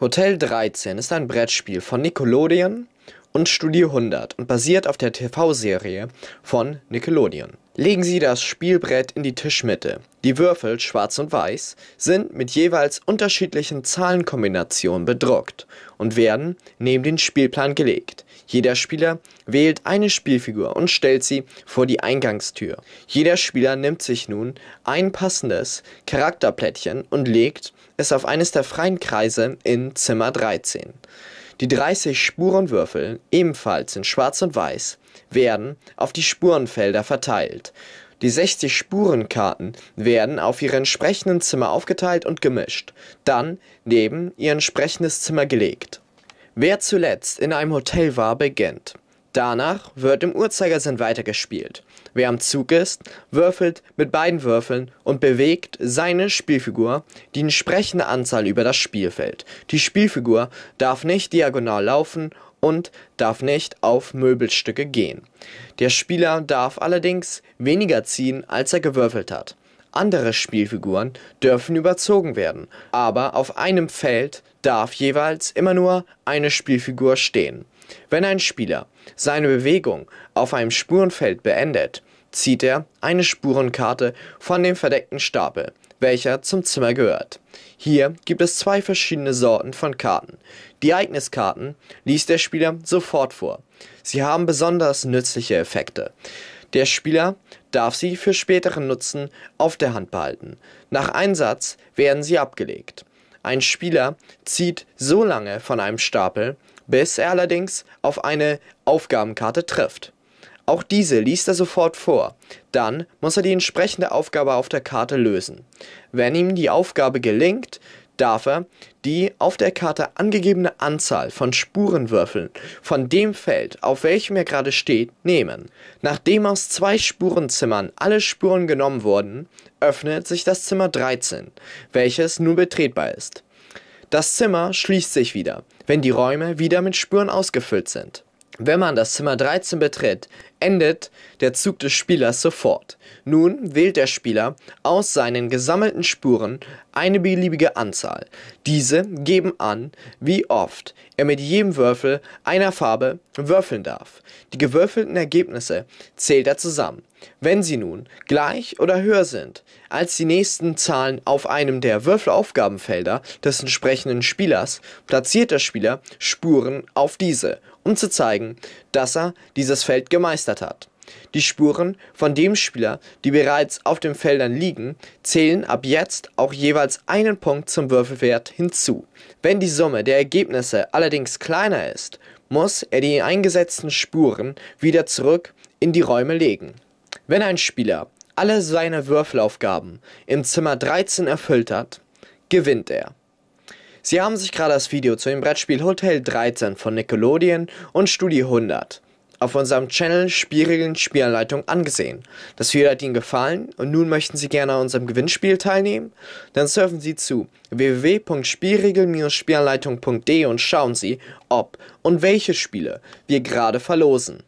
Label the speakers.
Speaker 1: Hotel 13 ist ein Brettspiel von Nickelodeon und Studio 100 und basiert auf der TV-Serie von Nickelodeon. Legen Sie das Spielbrett in die Tischmitte. Die Würfel, schwarz und weiß, sind mit jeweils unterschiedlichen Zahlenkombinationen bedruckt und werden neben den Spielplan gelegt. Jeder Spieler wählt eine Spielfigur und stellt sie vor die Eingangstür. Jeder Spieler nimmt sich nun ein passendes Charakterplättchen und legt es auf eines der freien Kreise in Zimmer 13. Die 30 Spurenwürfel, ebenfalls in Schwarz und Weiß, werden auf die Spurenfelder verteilt. Die 60 Spurenkarten werden auf ihre entsprechenden Zimmer aufgeteilt und gemischt, dann neben ihr entsprechendes Zimmer gelegt. Wer zuletzt in einem Hotel war, beginnt. Danach wird im Uhrzeigersinn weitergespielt. Wer am Zug ist, würfelt mit beiden Würfeln und bewegt seine Spielfigur die entsprechende Anzahl über das Spielfeld. Die Spielfigur darf nicht diagonal laufen und darf nicht auf Möbelstücke gehen. Der Spieler darf allerdings weniger ziehen, als er gewürfelt hat. Andere Spielfiguren dürfen überzogen werden, aber auf einem Feld darf jeweils immer nur eine Spielfigur stehen. Wenn ein Spieler seine Bewegung auf einem Spurenfeld beendet, zieht er eine Spurenkarte von dem verdeckten Stapel, welcher zum Zimmer gehört. Hier gibt es zwei verschiedene Sorten von Karten. Die Ereigniskarten liest der Spieler sofort vor. Sie haben besonders nützliche Effekte. Der Spieler darf sie für späteren Nutzen auf der Hand behalten. Nach Einsatz werden sie abgelegt. Ein Spieler zieht so lange von einem Stapel, bis er allerdings auf eine Aufgabenkarte trifft. Auch diese liest er sofort vor, dann muss er die entsprechende Aufgabe auf der Karte lösen. Wenn ihm die Aufgabe gelingt, darf er die auf der Karte angegebene Anzahl von Spurenwürfeln von dem Feld, auf welchem er gerade steht, nehmen. Nachdem aus zwei Spurenzimmern alle Spuren genommen wurden, öffnet sich das Zimmer 13, welches nun betretbar ist. Das Zimmer schließt sich wieder, wenn die Räume wieder mit Spuren ausgefüllt sind. Wenn man das Zimmer 13 betritt, endet der Zug des Spielers sofort. Nun wählt der Spieler aus seinen gesammelten Spuren eine beliebige Anzahl. Diese geben an, wie oft er mit jedem Würfel einer Farbe würfeln darf. Die gewürfelten Ergebnisse zählt er zusammen. Wenn sie nun gleich oder höher sind als die nächsten Zahlen auf einem der Würfelaufgabenfelder des entsprechenden Spielers, platziert der Spieler Spuren auf diese, um zu zeigen, dass er dieses Feld gemeistert hat. Die Spuren von dem Spieler, die bereits auf den Feldern liegen, zählen ab jetzt auch jeweils einen Punkt zum Würfelwert hinzu. Wenn die Summe der Ergebnisse allerdings kleiner ist, muss er die eingesetzten Spuren wieder zurück in die Räume legen. Wenn ein Spieler alle seine Würfelaufgaben im Zimmer 13 erfüllt hat, gewinnt er. Sie haben sich gerade das Video zu dem Brettspiel Hotel 13 von Nickelodeon und Studio 100 auf unserem Channel Spielregeln Spielanleitung angesehen. Das Video hat Ihnen gefallen und nun möchten Sie gerne an unserem Gewinnspiel teilnehmen? Dann surfen Sie zu www.spielregeln-spielanleitung.de und schauen Sie, ob und welche Spiele wir gerade verlosen.